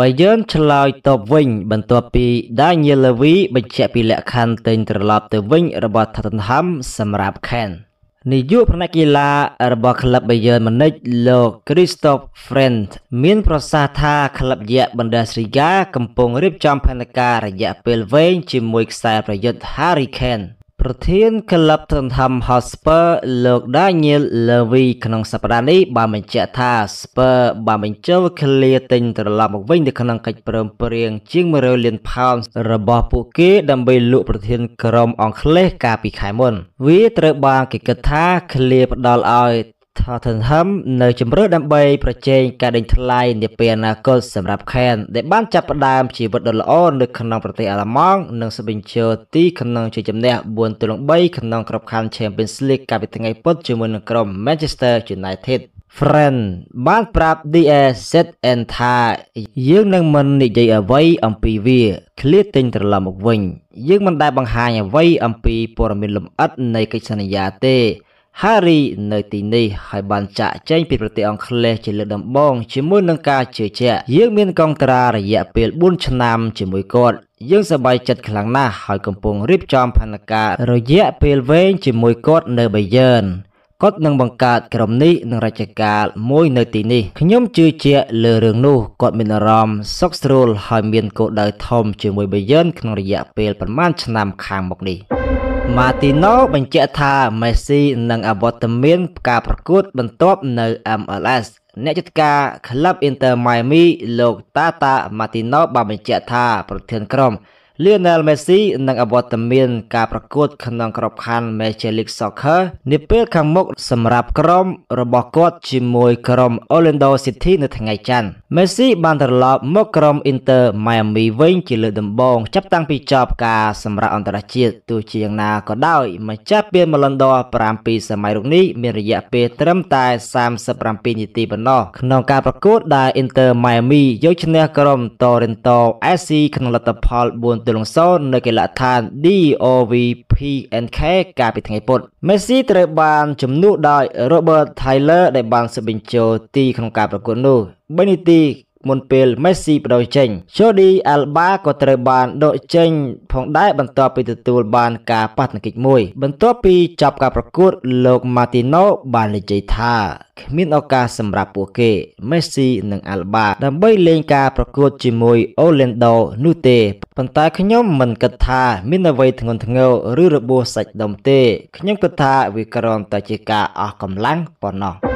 បើយើងឆ្លើយតបវិញ បន្ទាប់ពីដានៀលវីបញ្ជាក់ពីលក្ខខណ្ឌទិញត្រឡប់ទៅវិញរបស់ថតនហាំសម្រាប់ខេននាយកផ្នែកកីឡារបស់ក្លឹបបាយឺនម៉ូនិចលោក Christoph Friend មានប្រសាសន៍ថាក្លឹបយៈបណ្ដាស្រីកាកំពុងរៀបចំផែនការរយៈពេលវែងជាមួយខ្សែប្រយុទ្ធ Hurricane ប្រធានក្លឹប Tottenham Hotspur លោក Daniel Levy ក្នុងសប្តាហ៍នេះបានបញ្ជាក់ថា Spurs បានបញ្ចូលឃ្លាទិញត្រឡប់មកវិញទៅក្នុងកិច្ចព្រមព្រៀងជាង100លានផោនរបស់ពួកគេដើម្បីលក់ប្រធានក្រុមអង់គ្លេសកាលពីខែមុន វាត្រូវបានគេគិតថាឃ្លាផ្ដល់ឲ្យ Tottenham នៅជំរឿដើម្បីប្រជែងការដេញថ្លៃនាពេលអនាគតសម្រាប់ Kane ដែលបានចាប់ផ្ដើមជីវិតដ៏ល្អនៅក្នុងប្រទេសអាល្លឺម៉ង់និងស្បិញជើទីក្នុងជ័យជំនះ4-3ក្នុងក្របខ័ណ្ឌ Champions League កាលពីថ្ងៃពុធជាមួយនឹងក្រុម Manchester United Friend បានប្រាប់ DSZN ថាយើងនឹងមិននិយាយអ្វីអំពីវាឃ្លាតទិញត្រឡប់មកវិញយើងមិនដែលបង្ហាញអ្វី អំពីព័ត៌មានលម្អិតនៃកិច្ចសន្យាទេហារីនៅទីនេះហើយបានចាក់ចែងពីប្រទេសអង់គ្លេសជាលើកដំបូងជាមួយនឹងការជឿជាក់យើងមានកងត្រារយៈពេល4ឆ្នាំជាមួយគាត់យើងសប្បាយចិត្តខ្លាំងណាស់ហើយកំពុងរៀបចំផែនការរយៈពេលវែងជាមួយគាត់នៅបៃយឺនគាត់នឹងបង្កើតក្រុមនេះនឹងរជ្ជកាលមួយនៅទីនេះខ្ញុំជឿជាក់លើរឿងនោះគាត់មានអារម្មណ៍សុខស្រួលហើយមានគោលដៅធំជាមួយបៃយឺនក្នុងរយៈពេលប្រមាណឆ្នាំខាងមុខនេះម៉ាទីណូបញ្ជាក់ថាមេស៊ីនឹងអវត្តមានការប្រកួតបន្ទាប់នៅ MLS អ្នកចាត់ការក្លឹប Inter Miami លោក Tata Martino បានបញ្ជាក់ថាប្រធានក្រុម Lionel Messi នឹងអវត្តមានការប្រកួតក្នុងក្របខ័ណ្ឌ Major League Soccer នាពេលខាងមុខសម្រាប់ក្រុមរបស់គាត់ជាមួយក្រុម Orlando City នៅថ្ងៃច័ន្ទ Messi បានត្រឡប់មកក្រុម Inter Miami វិញជាលើកដំបូងចាប់តាំងពីចប់ការសម្រាប់អន្តរជាតិទោះជាយ៉ាងណាក៏ដោយម្ចាស់ពាន Ballon d'Or 7សម័យរុកនេះមានរយៈពេលត្រឹមតែ37នាទីប៉ុណ្ណោះក្នុងការប្រកួតដែល Inter Miami យកឈ្នះក្រុម Torino AC ក្នុងលទ្ធផល4ទលងសោនៅកីឡដ្ឋាន DOVPNK កាលពីថ្ងៃពុធមេស៊ីត្រូវបានជំនួសដោយ Robert Tyler ដែលបានសិបបញ្ចូលទីក្នុងការប្រកួតនោះ3នាទីមុនពេលមេស្ស៊ីបដូរចេញជូឌីអាល់បាក៏ត្រូវបានដកចេញ ផងដែរបន្ទាប់ពីទទួលបាន ការប៉ះទង្គិចមួយបន្ទាប់ពីចប់ការប្រកួត លោក Martino បាននិយាយថាគ្មានឱកាសសម្រាប់ពួកគេមេស្ស៊ីនិងអាល់បាដើម្បីលេងការប្រកួត ជាមួយអូឡែនដូនោះទេប៉ុន្តែខ្ញុំមិនគិតថា មានអ្វីធ្ងន់ធ្ងរឬរបួសសាច់ដុំទេខ្ញុំគិតថាវាគ្រាន់តែជាការអស់កម្លាំងប៉ុណ្ណោះ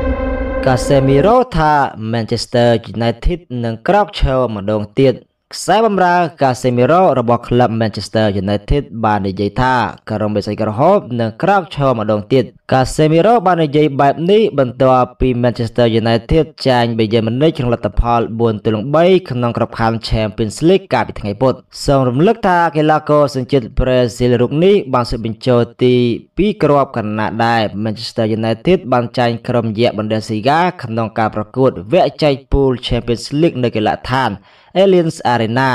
កាសេមីរ៉ូថា Manchester United នឹងក្រោកឈរម្ដងទៀតខ្សែបម្រើកាសេមីរ៉ូរបស់ក្លឹប Manchester United បាននិយាយថាក្រុមបេសកក្រហមនឹងក្រោកឈរម្ដងទៀតកាសេមីរ៉ូបាននិយាយបែបនេះបន្ទាប់ពី Manchester United ចាញ់បេយឺមុនិចក្នុងលទ្ធផល4-3ក្នុងក្របខ័ណ្ឌ Champions League កាលពីថ្ងៃពុធសូមរំលឹកថាកីឡាករសញ្ជាតិប្រេស៊ីលរូបនេះបានសុបបញ្ចូលទី2គ្រាប់កណ្ណាដែរ Manchester United បានចាញ់ក្រុមយៈ Bundesliga ក្នុងការប្រកួតវគ្គចែកពូល Champions League នៅកីឡដ្ឋាន Allianz រេណា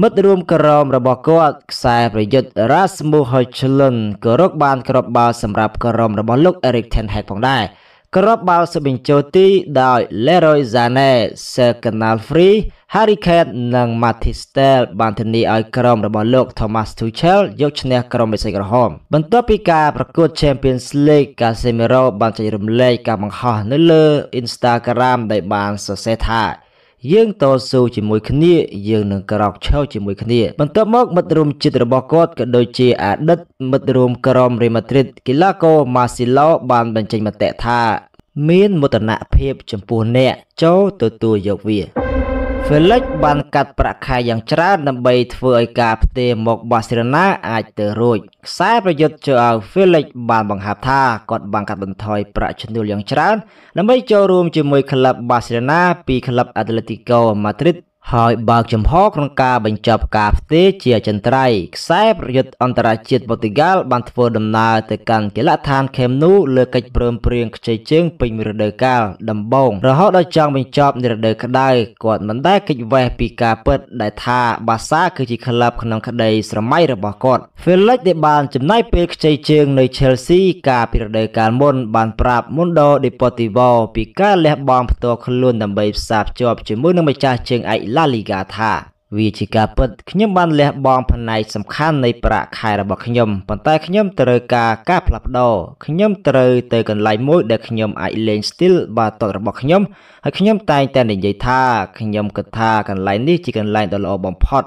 មិត្តរួមក្រមរបស់គាត់ខ្សែប្រយុទ្ធ Rasmus Højlund ក៏រកបានគ្រាប់បាល់សម្រាប់ក្រមរបស់លោក Erik ten Hag ផងដែរគ្រាប់បាល់សុបបញ្ចូលទីដោយ Leroy Sané, Serkanal Free, Harry Kane និង Mathis Tel បានធានាឲ្យក្រុមរបស់លោក Thomas Tuchel យកឈ្នះក្រុមមេសីក្រហមបន្ទាប់ពីការប្រកួត Champions League Casemiro បានចែករំលែកការបង្ហោះនៅលើ Instagram ដែលបានសរសេរថាយើងតស៊ូជាមួយគ្នាយើងនឹងក្រោកឈរជាមួយគ្នាបន្ទាប់មកមិត្តរួមចិត្តរបស់គាត់ក៏ដូចជាអតីតមិត្តរួមក្រុមរ៉េម៉ាឌ្រីតកីឡាករម៉ាស៊ីឡូបានបញ្ចេញមតិថាមានមោទនភាពចំពោះអ្នកចូលទទួលយកវាហ្វេលិចបានកាត់ប្រាក់ខែយ៉ាងច្រើនដើម្បីធ្វើឲ្យការផ្ទេរមក បាសេឡូណាអាចទៅរួចខ្សែប្រយុទ្ធជអាវហ្វេលិចបានបង្ហាប់ថាគាត់បានកាត់បន្ថយប្រាក់ឈ្នួលយ៉ាងច្រើនដើម្បីចូលរួមជាមួយក្លឹបបាសេឡូណាពីក្លឹបអាតលេទីកូម៉ាឌ្រីតហើយបើកចំហក្នុងការបញ្ចប់ការផ្ទេរជាចន្ទ្រៃខ្សែប្រយុទ្ធអន្តរជាតិពូទុយហ្គាល់បានធ្វើដំណើរទៅកាន់កីឡដ្ឋានខេមនូលើកិច្ចព្រមព្រៀងខ្ចីជើងពេញរដូវកាលដំបូងរហូតដល់ចង់បញ្ចប់នៃរដូវក្តៅគាត់មិនដែលគេចវេះពីការពិតដែលថាបាសាគឺជាក្លឹបក្នុងក្តីស្រមៃរបស់គាត់ Felix ដែលបានចំណាយពេលខ្ចីជើងនៅ Chelsea កាលពីរដូវកាលមុនបានប្រាប់ Mundo Deportivo ពីការលះបង់ផ្ទាល់ខ្លួនដើម្បីផ្សារភ្ជាប់ជាមួយនឹងម្ចាស់ជើងឯកឡាលីហ្គាថាវាជាការពិតខ្ញុំបានលះបង់ផ្នែកសំខាន់នៃប្រាក់ខែរបស់ខ្ញុំប៉ុន្តែខ្ញុំត្រូវការការផ្លាស់ប្ដូរខ្ញុំត្រូវទៅកន្លែងមួយដែលខ្ញុំអាចលេង still បាល់ទាត់របស់ខ្ញុំហើយខ្ញុំតែងតែនិយាយថាខ្ញុំគិតថាកន្លែងនេះជាកន្លែងដ៏ល្អបំផុត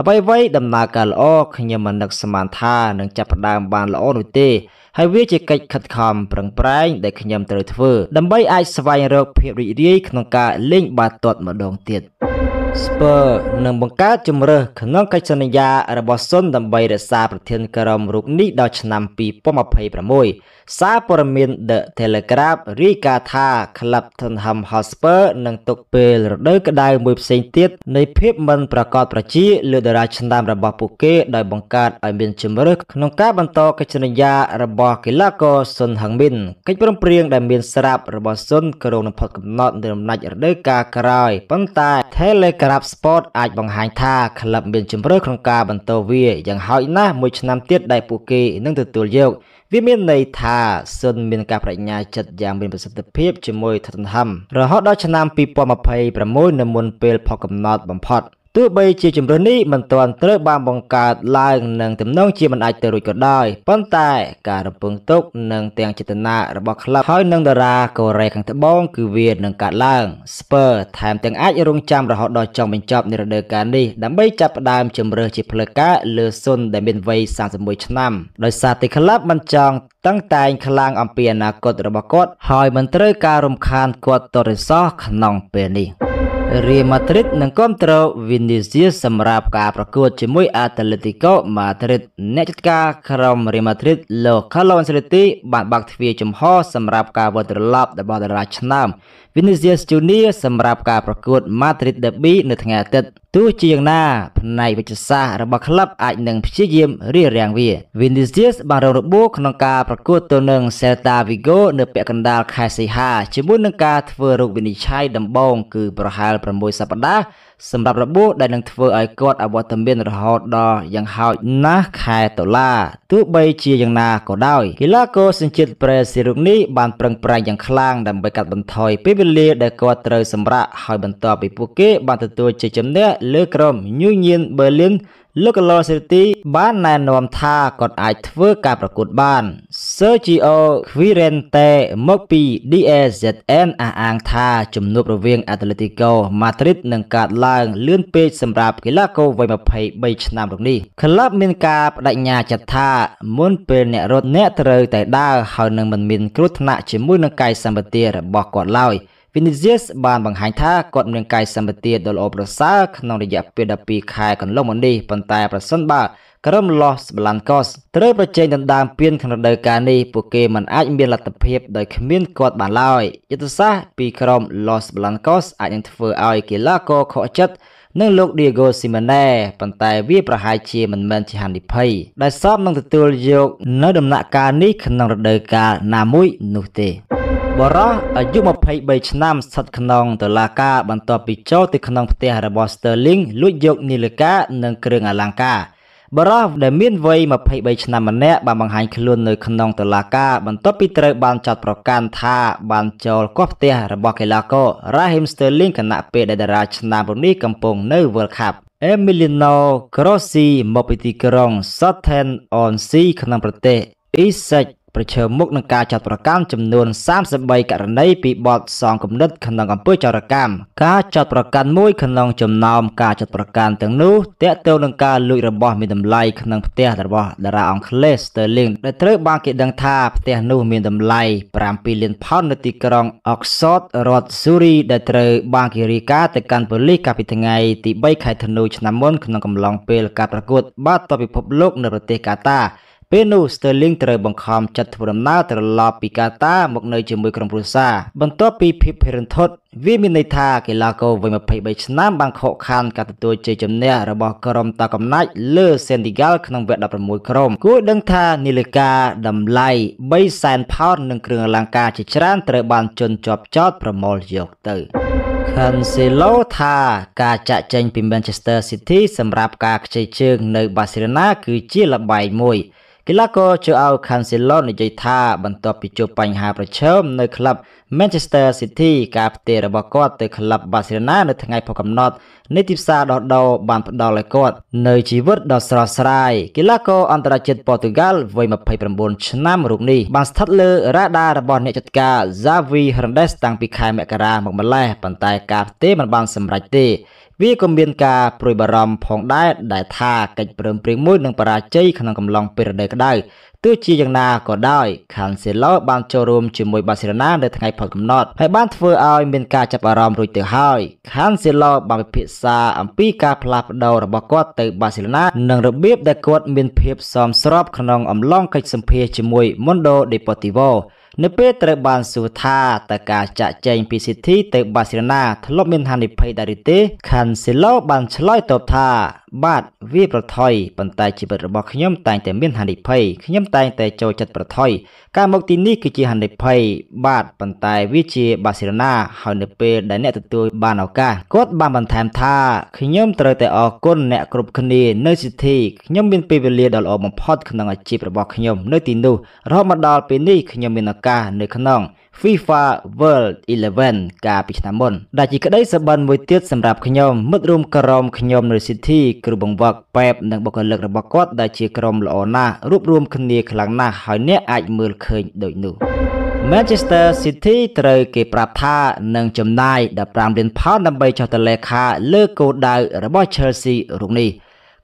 អ្វីអ្វីដំណើរការល្អខ្ញុំមិននឹកស្មានថានឹងចាប់ផ្ដើមបានល្អនោះទេហើយវាជាកិច្ចខិតខំប្រឹងប្រែងដែលខ្ញុំត្រូវធ្វើដើម្បីអាចស្វែងរកភាពរីករាយក្នុងការលេងបាល់ទាត់ម្ដងទៀត។ស្ពឺនឹងបង្កើតជំរើសក្នុងកិច្ចសន្យារបស់សុនដើម្បីរក្សាប្រធាន ក្រុមរូបនេះដល់ឆ្នាំ2026សារព័ត៌មាន The Telegraph រាយការណ៍ថាក្លឹប Tottenham Hotspur នឹងទុកពេលរដូវក្តៅមួយផ្សេងទៀតនៃភាពមិនប្រកបប្រជាលើតារាឆ្នាំរបស់ពួកគេដោយបង្កើតឲ្យមានជំរើសក្នុងការបន្តកិច្ចសន្យារបស់កីឡាករសុនហឹងមីនកិច្ចព្រមព្រៀងដែលមានស្រាប់របស់សុនក្រុងនឹងផុតកំណត់នៅដំណាច់រដូវកាលក្រោយប៉ុន្តែ Telegraph ក្រាបស្ពតអាចបង្ហាញថាក្លឹបមានជំរឿក្នុងការបន្តវាយ៉ាងហោចណាស់មួយឆ្នាំទៀតដែលពួកគេនឹងទទួលយកវាមានន័យថាស៊ុនមានការបញ្ញាចិត្តយ៉ាងមានប្រសិទ្ធភាពជាមួយ Tottenham រហូតដល់ឆ្នាំ2026នៅមុនពេលផុតកំណត់បំផុតទោះបីជាជំរឿននេះមិនទាន់ត្រូវបានបង្កើតឡើងនឹងទំនងជាមិនអាចទៅរួចក៏ដោយប៉ុន្តែការរំពឹងទុកនិងទាំងចេតនារបស់ក្លឹបហើយនិងតារាកូរ៉េខាងត្បូងគឺវានឹងកើតឡើង Spurs ថែមទាំងអាចរងចាំរហូតដល់ចុងបញ្ចប់នៃរដូវកាលនេះដើម្បីចាប់ផ្ដើមជំរើសជាផ្លូវការលើសុនដែលមានវ័យ31ឆ្នាំដោយសារតែក្លឹបមិនចង់តឹងតែងខ្លាំងអំពីអនាគតរបស់គាត់ហើយមិនត្រូវការរំខានគាត់តរិសោះក្នុងពេលនេះរៀលម៉ាឌ្រីតនឹងគ្រប់គ្រងវីនីសៀសម្រាប់ការប្រកួតជាមួយអាតលេទីកូម៉ាឌ្រីតអ្នកចាត់ការក្រុមរៀលម៉ាឌ្រីតលោក Carlo Ancelotti បានបាក់ទ្វារចំហសម្រាប់ការវិលត្រឡប់របស់តារាឆ្នើម Vinicius Junior សម្រាប់ការប្រកួត Madrid Derby នៅថ្ងៃអាទិត្យទោះជាយ៉ាងណា ផ្នែកវិជ្ជសាស្ត្ររបស់ក្លឹបអាចនឹងព្យាយាមរារាំងវា Vinicius បានរងរបួសក្នុងការប្រកួតទៅនឹង Celta Vigo នៅពាក់កណ្ដាលខែសីហាជាមួយនឹងការធ្វើរោគវិនិច្ឆ័យដំបូងគឺ ប្រហែល6សប្តាហ៍សម្រាប់របួសដែលនឹងធ្វើឲ្យគាត់អវត្តមានរហូតដល់យ៉ាងហោចណាស់ខែតុលាទោះបីជាយ៉ាងណាក៏ដោយកីឡាករសញ្ជាតិប្រេស៊ីរូបនេះបានប្រឹងប្រែងយ៉ាងខ្លាំងដើម្បីកាត់បន្ថយពេលវេលាដែលគាត់ត្រូវសម្រាកហើយបន្ទាប់ពីពួកគេ បានទទួលជ័យជំនះលើក្រុម Union Berlin លោកឡូសេទី បានណែនាំថាគាត់អាចធ្វើការប្រកួតបាន Sergio Quirente មកពី DAZN អះអាងថាជំនួបរវាង Atletico Madrid នឹងកាត់ឡើងលឿនពេកសម្រាប់កីឡាករវ័យ23ឆ្នាំរូបនេះក្លឹបមានការបដិញ្ញាចិត្តថាមុនពេលអ្នករត់អ្នកត្រូវតែដើរហើយនឹងមិនមានគ្រោះថ្នាក់ជាមួយនឹងកាយសម្បត្តិរបស់គាត់ឡើយ។ Vinicius បានបង្ហាញថាគាត់មានកាយសម្បទាដ៏ល្អប្រសើរក្នុងរយៈពេល12ខែកន្លងមកនេះប៉ុន្តែប្រសិនបើក្រុម Los Blancos ត្រូវប្រជែងដណ្ដើមពានក្នុងរដូវកាលនេះពួកគេមិនអាចមានលទ្ធភាពដោយគ្មានគាត់បានឡើយយុទ្ធសាស្ត្រពីក្រុម Los Blancos អាចនឹងធ្វើឲ្យកីឡាករខកចិត្តនិងលោក Diego Simeone ប៉ុន្តែវាប្រហែលជាមិនមែនជាហានិភ័យដែលសពនឹងទទួលយក នៅ ដំណាក់កាលនេះក្នុងរដូវកាលណាមួយនោះទេបរោះអាយុ23ឆ្នាំស្ថិតក្នុងតុលាការបន្ទាប់ពីចូលទៅក្នុងផ្ទះរបស់ Sterling លួចយកនាឡិកានិងគ្រឿងអលង្ការបរោះដែលមានវ័យ23ឆ្នាំម្នាក់បានបង្ហាញខ្លួននៅក្នុងតុលាការបន្ទាប់ពីត្រូវបានចាត់ប្រកាន់ថា បានចូលកោះផ្ទះរបស់កីឡាករ Raheem Sterling ខណៈពេលដែលតារាឆ្នាំរូបនេះកំពុងនៅ World Cup Emiliano Grossi មកពីទីក្រុង Southampton-on-Sea ក្នុងប្រទេសអ៊ីសេចប្រឈមមុខនឹងការចាប់ប្រកាន់ចំនួន33ករណីពីបទសងគំនិតក្នុងអំពើចរកម្មការចាប់ប្រកាន់មួយក្នុងចំណោមការចាប់ប្រកាន់ទាំងនោះតាក់ទងនឹងការលួចរបស់មានតម្លៃក្នុងផ្ទះរបស់តារាអង់គ្លេស Sterling ដែលត្រូវបានគេដឹងថាផ្ទះនោះមានតម្លៃ7លានផោននៅទីក្រុង Oxford រដ្ឋ Surrey ដែលត្រូវបានគេរាយការណ៍ទៅកាន់ប៉ូលីសកាលពីថ្ងៃទី3ខែធ្នូឆ្នាំមុនក្នុងកំឡុងពេលការប្រកួតបាល់ទាត់ពិភពលោកនៅប្រទេសកាតាពេលនោះស្ទើលីងត្រូវបង្ខំចាត់ធ្វើដំណើរត្រឡប់ពីកាតាមកនៅជាមួយក្រុមគ្រួសារបន្ទាប់ពីភាពភិរិនធត់វាមានន័យថាកីឡាករវ័យ23ឆ្នាំបានខកខាន ការទទួលជ័យជំនះរបស់ក្រុមតាកំណាច់លើសេនទីហ្គាល់ក្នុងវគ្គ16ក្រុម គួរដឹងថានីលកាតម្លៃ300,000ផោននិងគ្រឿងអលង្ការជាច្រើនត្រូវបានជន់ជាប់ចោតប្រមូលយកទៅ Cancelo ថាការចាក់ចែងពី Manchester City សម្រាប់ការខ្ចីជើង នៅ Barcelona គឺជាលបែងមួយកីឡាករជូអៅខាន់សេឡុននិយាយថាបន្ទាប់ពីជួបបញ្ហាប្រឈមនៅក្លឹប Manchester City ការផ្ទេររបស់គាត់ទៅក្លឹប Barcelona នៅថ្ងៃផុសកំណត់នៃទីផ្សារដោះដូរបានផ្ដល់ឲ្យគាត់នៅជីវិតដ៏ស្រស់ស្រាយកីឡាករអន្តរជាតិប៉ូទុយហ្គាល់វ័យ29ឆ្នាំរូបនេះបានស្ថិតលើរ៉ាដារបស់អ្នកចាត់ការ Xavi Hernandez តាំងពីខែមករាមកម្ល៉េះប៉ុន្តែការផ្ទេរមិនបានសម្រេចទេវាក៏មានការព្រួយបារម្ភផងដែរដែលថាកិច្ចព្រមព្រៀងមួយនឹងបរាជ័យក្នុងកំឡុងពេលរដូវក្តៅទោះជាយ៉ាងណាក៏ដោយខានសេឡូបានចូលរួមជាមួយបាសេឡូណានៅថ្ងៃផុតកំណត់ហើយបានធ្វើឲ្យ មានការចាប់អារម្មណ៍រួចទៅហើយខានសេឡូបានពិភាក្សា អំពីការផ្លាស់ប្ដូររបស់គាត់ទៅបាសេឡូណានិងរបៀបដែលគាត់មានភាពសមស្របក្នុង អំឡុងកិច្ចសម្ភារជាមួយ Mundo Deportivo នៅពេលត្រូវបានសួរថាតើការចាក់ចែងពីស៊ីធីទៅបាសេឡូណាធ្លាប់មានហានិភ័យដែរឬទេខានសេឡូបានឆ្លើយតបថាបាទវាប្រថុយប៉ុន្តែជីវិតរបស់ខ្ញុំតែងតែមានហានិភ័យខ្ញុំតែងតែចូលចិត្តប្រថុយការមកទីនេះគឺជាហានិភ័យបាទប៉ុន្តែវាជា បាសេឡូណាហើយនៅពេលដែលអ្នកទទួលបានឱកាសគាត់បានបន្ថែមថាខ្ញុំត្រូវតែអរគុណអ្នកគ្រប់គ្នានៅស៊ីធីខ្ញុំមានពេលវេលាដ៏ល្អបំផុតក្នុងអាជីពរបស់ខ្ញុំ នៅទីនោះរហូតមកដល់ពេលនេះខ្ញុំមានឱកាសនៅក្នុង FIFA World 11កាលពីឆ្នាំមុនដែលជាក្តីសប្បានមួយទៀតសម្រាប់ខ្ញុំមិត្តរួមក្រុមខ្ញុំនៅ City គ្រូបង្វឹកប៉ែបនិងបុគ្គលិករបស់គាត់ដែលជាក្រុមល្អណាស់រួបរวมគ្នាខ្លាំងណាស់ហើយអ្នកអាចមើលឃើញដូចនោះ Manchester City ត្រូវគេប្រាប់ថានឹងចំណាយ15លានផោនដើម្បីចុះតលេខាលើគោលដៅរបស់ Chelsea រូបនេះ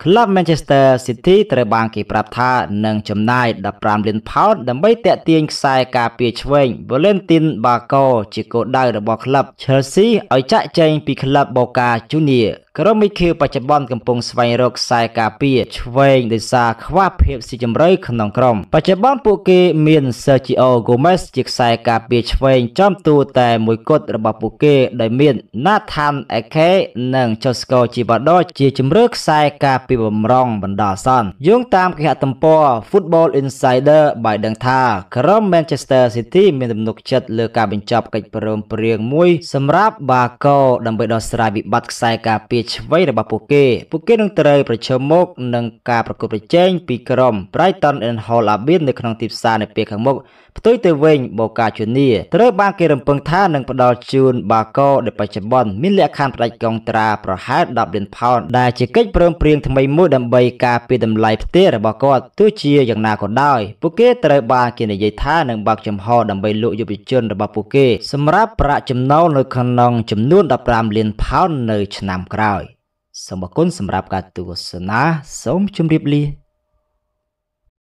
ក្លឹប Manchester City ត្រូវបានគេប្រាប់ថានឹងចំណាយ15លានផោនដើម្បីទាក់ទាញខ្សែការពារឆ្វេង Valentin Barco ជាគោលដៅរបស់ក្លឹប Chelsea ឲ្យចាក់ចែងពីក្លឹប Boca Juniors ក្រុមមីឃាវបច្ចុប្បន្នកំពុងស្វែងរកខ្សែការពារឆ្វេងដោយសារខ្វះភាពស៊ីជម្រៅក្នុងក្រុមបច្ចុប្បន្នពួកគេមាន Sergio Gomez ជាខ្សែការពារឆ្វេង ចំតួតែមួយគត់របស់ពួកគេដោយមាន Nathan Ake និង Josko Chivado ជាជំរឿខ្សែការពារបំរុងបណ្ដោះអាសន្នយោងតាមគេហទំព័រ Football Insider បានដឹងថា ក្រុម Manchester City មានទំនុកចិត្តលើការបញ្ចប់កិច្ចព្រមព្រៀងមួយសម្រាប់ Barco ដើម្បីដោះស្រាយវិបត្តិខ្សែការពារវាឆ្វេងរបស់ពួកគេពួកគេនឹងត្រូវប្រឈមមុខនឹងការប្រកួតប្រជែងពីក្រុម Brighton and Hove Albion នៅក្នុងទីផ្សារនៅពេលខាងមុខផ្ទុយទៅវិញបូកាជូនីត្រូវបានគេរំពឹងថានឹងផ្ដល់ជូនបាកូដែលបច្ចុប្បន្នមានលក្ខខណ្ឌផ្ដាច់កងត្រាប្រហែល10លានផោនដែលជាកិច្ចព្រមព្រៀងថ្មីមួយដើម្បីការពារតម្លៃផ្ទះរបស់គាត់ទោះជាយ៉ាងណាក៏ដោយពួកគេត្រូវបានគេនិយាយថានឹងបើកចំហដើម្បីលក់យុវជនរបស់ពួកគេ សម្រាប់ប្រាក់ចំណូលនៅក្នុងចំនួន15លានផោននៅឆ្នាំក្រោយសូមអរគុណសម្រាប់ការទស្សនាសូមជម្រាបលា